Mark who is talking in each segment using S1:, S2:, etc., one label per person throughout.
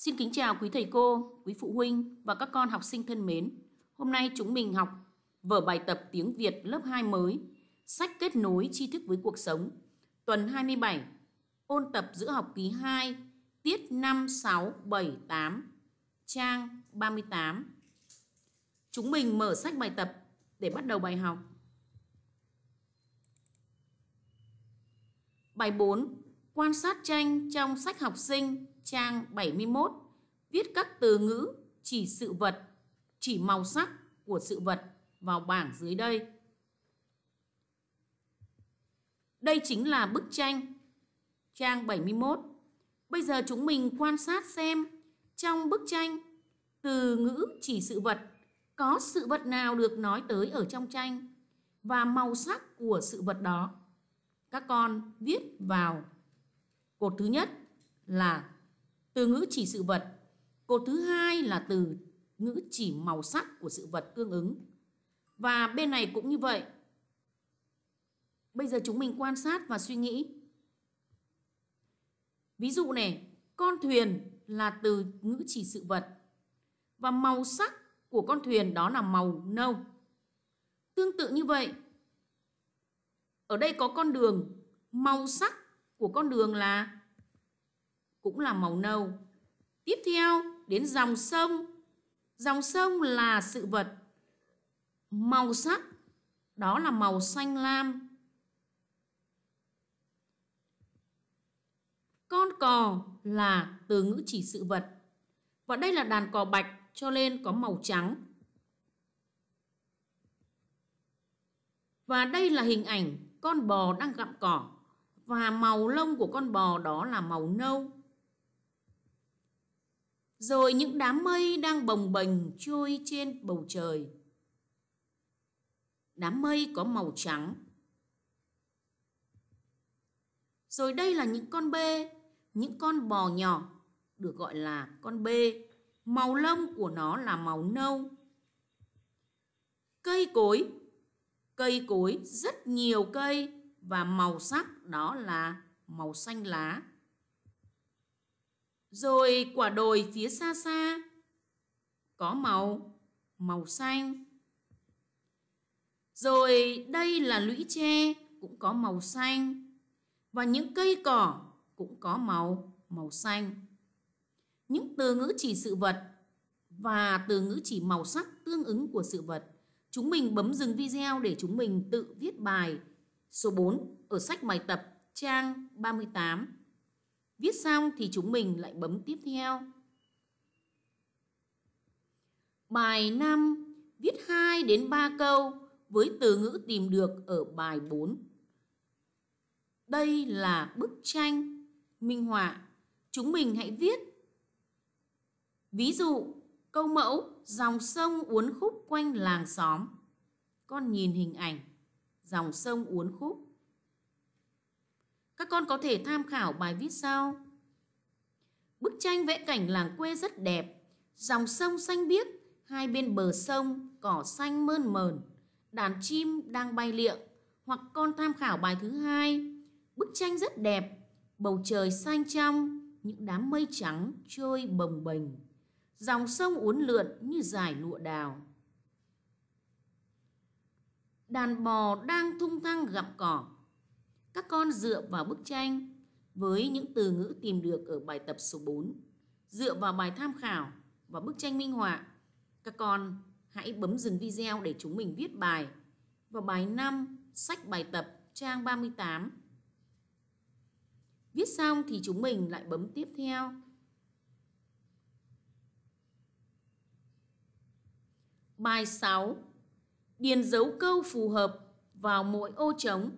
S1: Xin kính chào quý thầy cô, quý phụ huynh và các con học sinh thân mến. Hôm nay chúng mình học vở bài tập tiếng Việt lớp 2 mới, sách kết nối tri thức với cuộc sống, tuần 27, ôn tập giữa học kỳ 2, tiết 5, 6, 7, 8, trang 38. Chúng mình mở sách bài tập để bắt đầu bài học. Bài 4. Quan sát tranh trong sách học sinh trang 71 viết các từ ngữ chỉ sự vật, chỉ màu sắc của sự vật vào bảng dưới đây. Đây chính là bức tranh trang 71. Bây giờ chúng mình quan sát xem trong bức tranh từ ngữ chỉ sự vật có sự vật nào được nói tới ở trong tranh và màu sắc của sự vật đó. Các con viết vào cột thứ nhất là từ ngữ chỉ sự vật cột thứ hai là từ ngữ chỉ màu sắc của sự vật tương ứng và bên này cũng như vậy bây giờ chúng mình quan sát và suy nghĩ ví dụ này con thuyền là từ ngữ chỉ sự vật và màu sắc của con thuyền đó là màu nâu tương tự như vậy ở đây có con đường màu sắc của con đường là cũng là màu nâu. Tiếp theo đến dòng sông. Dòng sông là sự vật. Màu sắc đó là màu xanh lam. Con cò là từ ngữ chỉ sự vật. Và đây là đàn cò bạch cho nên có màu trắng. Và đây là hình ảnh con bò đang gặm cỏ và màu lông của con bò đó là màu nâu rồi những đám mây đang bồng bềnh trôi trên bầu trời. Đám mây có màu trắng. Rồi đây là những con bê, những con bò nhỏ được gọi là con bê. Màu lông của nó là màu nâu. Cây cối, cây cối rất nhiều cây và màu sắc đó là màu xanh lá. Rồi quả đồi phía xa xa có màu màu xanh. Rồi đây là lũy tre cũng có màu xanh và những cây cỏ cũng có màu màu xanh. Những từ ngữ chỉ sự vật và từ ngữ chỉ màu sắc tương ứng của sự vật. Chúng mình bấm dừng video để chúng mình tự viết bài số 4 ở sách bài tập trang 38. Viết xong thì chúng mình lại bấm tiếp theo. Bài 5, viết 2 đến 3 câu với từ ngữ tìm được ở bài 4. Đây là bức tranh, minh họa. Chúng mình hãy viết. Ví dụ, câu mẫu dòng sông uốn khúc quanh làng xóm. Con nhìn hình ảnh dòng sông uốn khúc các con có thể tham khảo bài viết sau. Bức tranh vẽ cảnh làng quê rất đẹp, dòng sông xanh biếc, hai bên bờ sông cỏ xanh mơn mờn, đàn chim đang bay liệng, hoặc con tham khảo bài thứ hai. Bức tranh rất đẹp, bầu trời xanh trong, những đám mây trắng trôi bồng bềnh. Dòng sông uốn lượn như dải lụa đào. Đàn bò đang thung thăng gặm cỏ, các con dựa vào bức tranh với những từ ngữ tìm được ở bài tập số 4. Dựa vào bài tham khảo và bức tranh minh họa, các con hãy bấm dừng video để chúng mình viết bài. vào bài 5, sách bài tập trang 38. Viết xong thì chúng mình lại bấm tiếp theo. Bài 6. Điền dấu câu phù hợp vào mỗi ô trống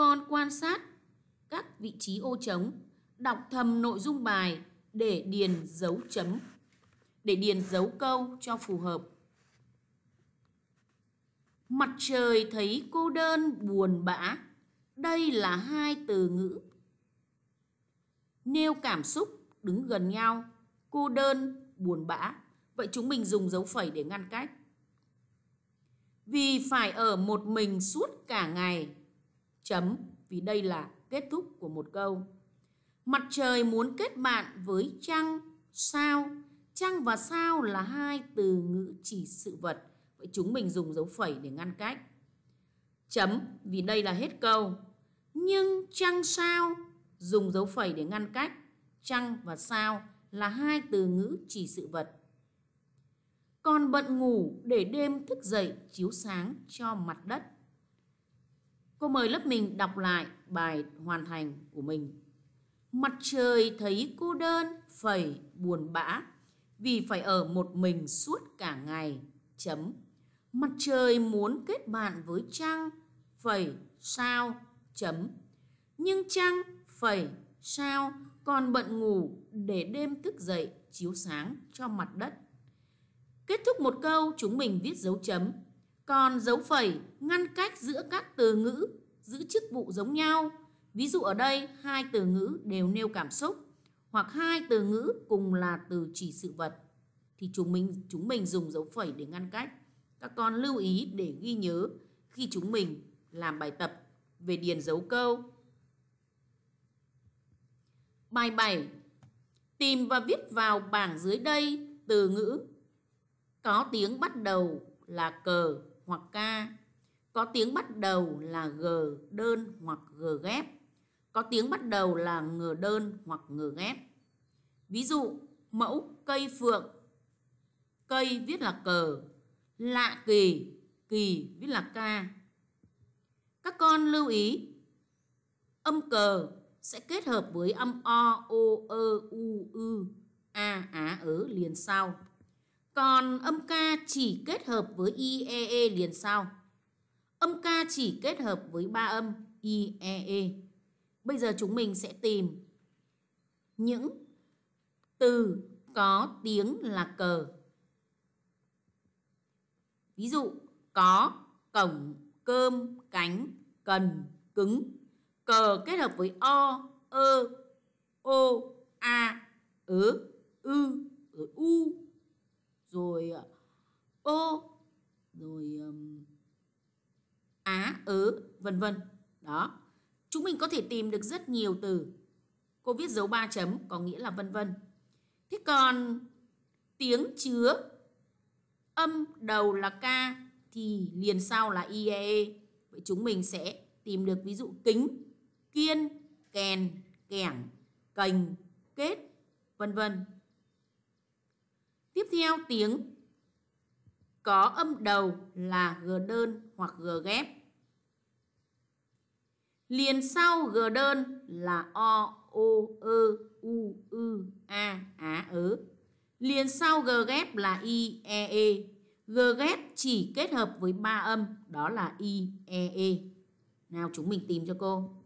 S1: con quan sát các vị trí ô trống, đọc thầm nội dung bài để điền dấu chấm, để điền dấu câu cho phù hợp. Mặt trời thấy cô đơn buồn bã. Đây là hai từ ngữ. Nêu cảm xúc đứng gần nhau, cô đơn, buồn bã. Vậy chúng mình dùng dấu phẩy để ngăn cách. Vì phải ở một mình suốt cả ngày, chấm vì đây là kết thúc của một câu. Mặt trời muốn kết bạn với trăng, sao. Trăng và sao là hai từ ngữ chỉ sự vật. Vậy chúng mình dùng dấu phẩy để ngăn cách. Chấm vì đây là hết câu. Nhưng trăng sao dùng dấu phẩy để ngăn cách. Trăng và sao là hai từ ngữ chỉ sự vật. Còn bận ngủ để đêm thức dậy chiếu sáng cho mặt đất. Cô mời lớp mình đọc lại bài hoàn thành của mình. Mặt trời thấy cô đơn, phẩy buồn bã vì phải ở một mình suốt cả ngày. Chấm. Mặt trời muốn kết bạn với trăng, phẩy sao chấm. Nhưng trăng phẩy sao còn bận ngủ để đêm thức dậy chiếu sáng cho mặt đất. Kết thúc một câu, chúng mình viết dấu chấm còn dấu phẩy ngăn cách giữa các từ ngữ giữ chức vụ giống nhau. Ví dụ ở đây hai từ ngữ đều nêu cảm xúc hoặc hai từ ngữ cùng là từ chỉ sự vật thì chúng mình chúng mình dùng dấu phẩy để ngăn cách. Các con lưu ý để ghi nhớ khi chúng mình làm bài tập về điền dấu câu. Bài 7. Tìm và viết vào bảng dưới đây từ ngữ có tiếng bắt đầu là cờ hoặc ca. Có tiếng bắt đầu là g đơn hoặc g ghép. Có tiếng bắt đầu là ng đơn hoặc ng ghép. Ví dụ, mẫu cây phượng. Cây viết là cờ, lạ kỳ, kỳ viết là ca. Các con lưu ý, âm cờ sẽ kết hợp với âm o, o, ơ, e, u, ư, a, á, ớ liền sau. Còn âm ca chỉ kết hợp với i e e liền sau. Âm ca chỉ kết hợp với ba âm i e e Bây giờ chúng mình sẽ tìm những từ có tiếng là cờ. Ví dụ có, cổng, cơm, cánh, cần, cứng. Cờ kết hợp với o, ơ, ô, a, ứ ư, u, rồi ờ, ô rồi um, á ớ vân vân đó chúng mình có thể tìm được rất nhiều từ cô viết dấu ba chấm có nghĩa là vân vân thế còn tiếng chứa âm đầu là k thì liền sau là ie e. vậy chúng mình sẽ tìm được ví dụ kính kiên kèn kẻng cành kết vân vân Tiếp theo tiếng có âm đầu là g đơn hoặc g ghép. Liền sau g đơn là o, o, ơ, e, u, ư, a, á, ớ. Liền sau g ghép là i, e, e. G ghép chỉ kết hợp với ba âm đó là i, e, e. Nào chúng mình tìm cho cô.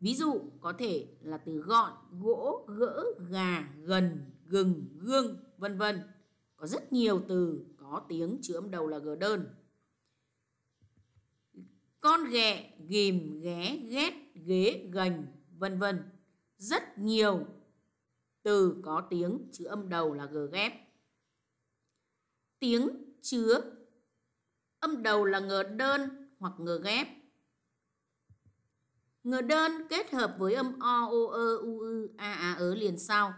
S1: Ví dụ có thể là từ gọn, gỗ, gỡ, gà, gần, gừng, gương, vân vân. Có rất nhiều từ có tiếng chữ âm đầu là g đơn. Con ghẹ, ghìm, ghé, ghét, ghế, gành, vân vân. Rất nhiều từ có tiếng chữ âm đầu là g ghép. Tiếng chứa âm đầu là ngờ đơn hoặc ngờ ghép. Ngờ đơn kết hợp với âm o o ơ u ư a a ớ liền sau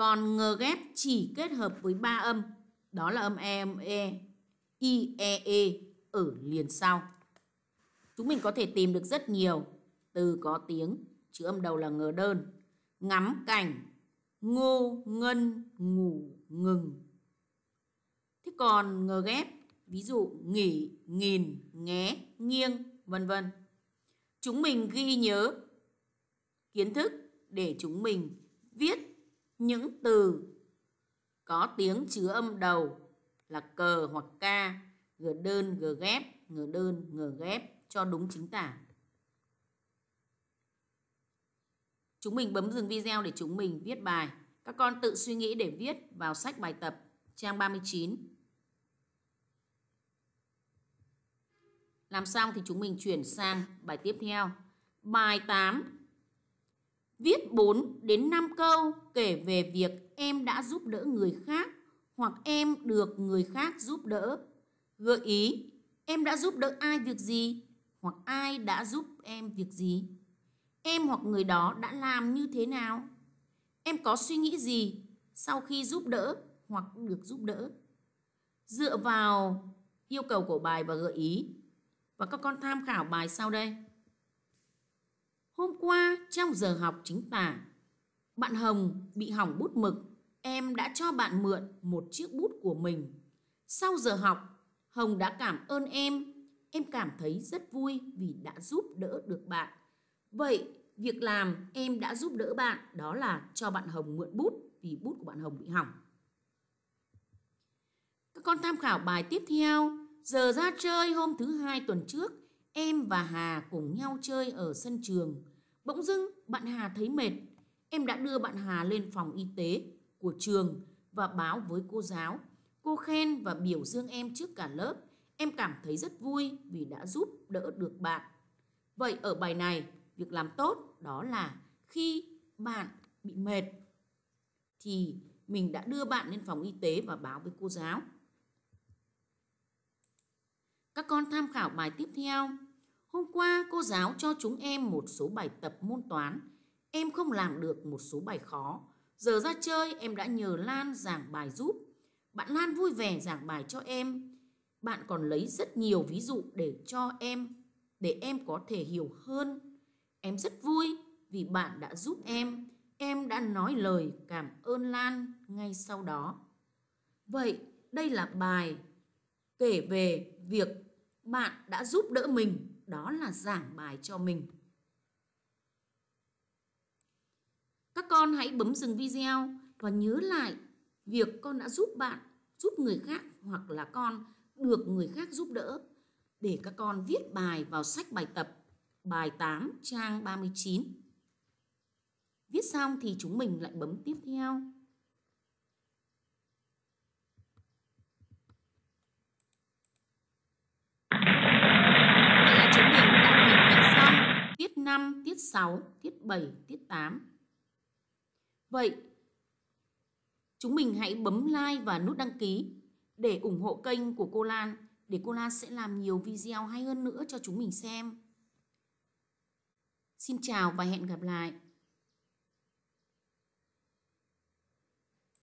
S1: còn ng ghép chỉ kết hợp với ba âm, đó là âm e, âm e, i, e, e ở liền sau. Chúng mình có thể tìm được rất nhiều từ có tiếng, chữ âm đầu là ngờ đơn, ngắm cảnh, ngô, ngân, ngủ, ngừng. Thế còn ngờ ghép, ví dụ nghỉ, nghìn, nghé, nghiêng, vân vân. Chúng mình ghi nhớ kiến thức để chúng mình viết những từ có tiếng chứa âm đầu là cờ hoặc ca g đơn g ghép g đơn g ghép cho đúng chính tả chúng mình bấm dừng video để chúng mình viết bài các con tự suy nghĩ để viết vào sách bài tập trang 39 làm xong thì chúng mình chuyển sang bài tiếp theo bài 8 Viết 4 đến 5 câu kể về việc em đã giúp đỡ người khác hoặc em được người khác giúp đỡ. Gợi ý, em đã giúp đỡ ai việc gì hoặc ai đã giúp em việc gì. Em hoặc người đó đã làm như thế nào? Em có suy nghĩ gì sau khi giúp đỡ hoặc được giúp đỡ? Dựa vào yêu cầu của bài và gợi ý. Và các con tham khảo bài sau đây. Hôm qua trong giờ học chính tả, bạn Hồng bị hỏng bút mực, em đã cho bạn mượn một chiếc bút của mình. Sau giờ học, Hồng đã cảm ơn em. Em cảm thấy rất vui vì đã giúp đỡ được bạn. Vậy, việc làm em đã giúp đỡ bạn đó là cho bạn Hồng mượn bút vì bút của bạn Hồng bị hỏng. Các con tham khảo bài tiếp theo. Giờ ra chơi hôm thứ hai tuần trước, em và Hà cùng nhau chơi ở sân trường. Bỗng dưng, bạn Hà thấy mệt. Em đã đưa bạn Hà lên phòng y tế của trường và báo với cô giáo. Cô khen và biểu dương em trước cả lớp. Em cảm thấy rất vui vì đã giúp đỡ được bạn. Vậy ở bài này, việc làm tốt đó là khi bạn bị mệt thì mình đã đưa bạn lên phòng y tế và báo với cô giáo. Các con tham khảo bài tiếp theo. Hôm qua cô giáo cho chúng em một số bài tập môn toán. Em không làm được một số bài khó. Giờ ra chơi em đã nhờ Lan giảng bài giúp. Bạn Lan vui vẻ giảng bài cho em. Bạn còn lấy rất nhiều ví dụ để cho em để em có thể hiểu hơn. Em rất vui vì bạn đã giúp em. Em đã nói lời cảm ơn Lan ngay sau đó. Vậy, đây là bài kể về việc bạn đã giúp đỡ mình đó là giảng bài cho mình các con hãy bấm dừng video và nhớ lại việc con đã giúp bạn giúp người khác hoặc là con được người khác giúp đỡ để các con viết bài vào sách bài tập bài 8 trang 39. Viết xong thì chúng mình lại bấm tiếp theo. 5, tiết 6, tiết 7, tiết 8. Vậy, chúng mình hãy bấm like và nút đăng ký để ủng hộ kênh của cô Lan để cô Lan sẽ làm nhiều video hay hơn nữa cho chúng mình xem. Xin chào và hẹn gặp lại.